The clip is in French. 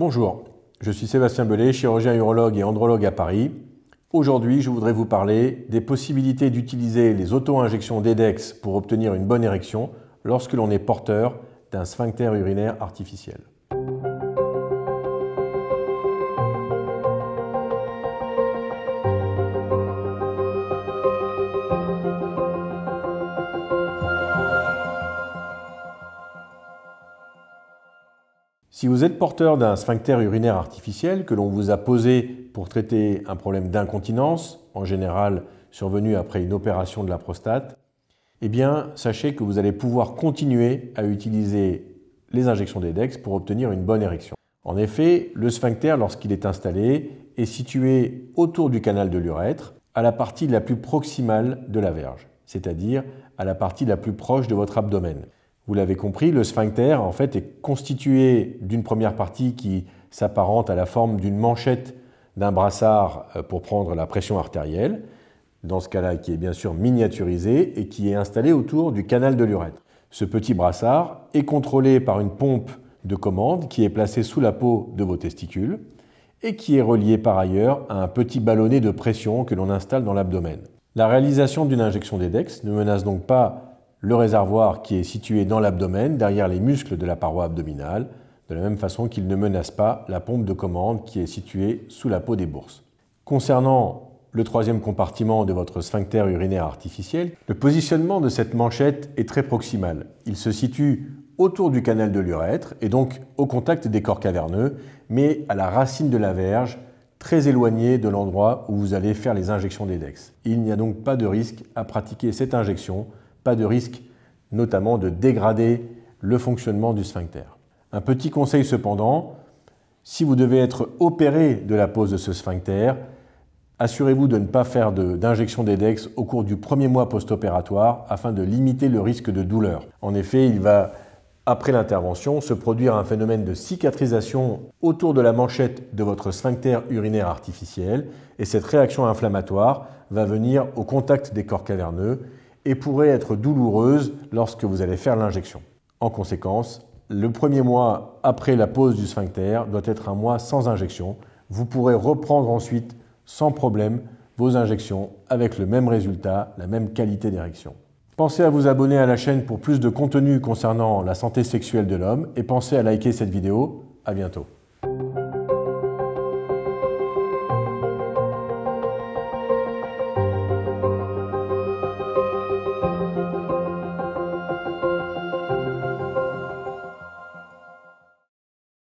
Bonjour, je suis Sébastien Belay, chirurgien urologue et andrologue à Paris. Aujourd'hui, je voudrais vous parler des possibilités d'utiliser les auto-injections d'EDEX pour obtenir une bonne érection lorsque l'on est porteur d'un sphincter urinaire artificiel. Si vous êtes porteur d'un sphincter urinaire artificiel que l'on vous a posé pour traiter un problème d'incontinence, en général survenu après une opération de la prostate, eh bien, sachez que vous allez pouvoir continuer à utiliser les injections d'EDEX pour obtenir une bonne érection. En effet, le sphincter, lorsqu'il est installé, est situé autour du canal de l'urètre, à la partie la plus proximale de la verge, c'est-à-dire à la partie la plus proche de votre abdomen vous l'avez compris, le sphincter en fait est constitué d'une première partie qui s'apparente à la forme d'une manchette d'un brassard euh, pour prendre la pression artérielle, dans ce cas-là qui est bien sûr miniaturisé et qui est installé autour du canal de l'urètre. Ce petit brassard est contrôlé par une pompe de commande qui est placée sous la peau de vos testicules et qui est relié par ailleurs à un petit ballonnet de pression que l'on installe dans l'abdomen. La réalisation d'une injection d'EDEX ne menace donc pas le réservoir qui est situé dans l'abdomen, derrière les muscles de la paroi abdominale, de la même façon qu'il ne menace pas la pompe de commande qui est située sous la peau des bourses. Concernant le troisième compartiment de votre sphincter urinaire artificiel, le positionnement de cette manchette est très proximal. Il se situe autour du canal de l'urètre et donc au contact des corps caverneux, mais à la racine de la verge, très éloignée de l'endroit où vous allez faire les injections d'EDEX. Il n'y a donc pas de risque à pratiquer cette injection pas de risque notamment de dégrader le fonctionnement du sphincter. Un petit conseil cependant, si vous devez être opéré de la pose de ce sphincter, assurez-vous de ne pas faire d'injection d'EDEX au cours du premier mois post-opératoire afin de limiter le risque de douleur. En effet, il va, après l'intervention, se produire un phénomène de cicatrisation autour de la manchette de votre sphincter urinaire artificiel et cette réaction inflammatoire va venir au contact des corps caverneux et pourrait être douloureuse lorsque vous allez faire l'injection. En conséquence, le premier mois après la pose du sphincter doit être un mois sans injection. Vous pourrez reprendre ensuite sans problème vos injections avec le même résultat, la même qualité d'érection. Pensez à vous abonner à la chaîne pour plus de contenu concernant la santé sexuelle de l'homme et pensez à liker cette vidéo. À bientôt.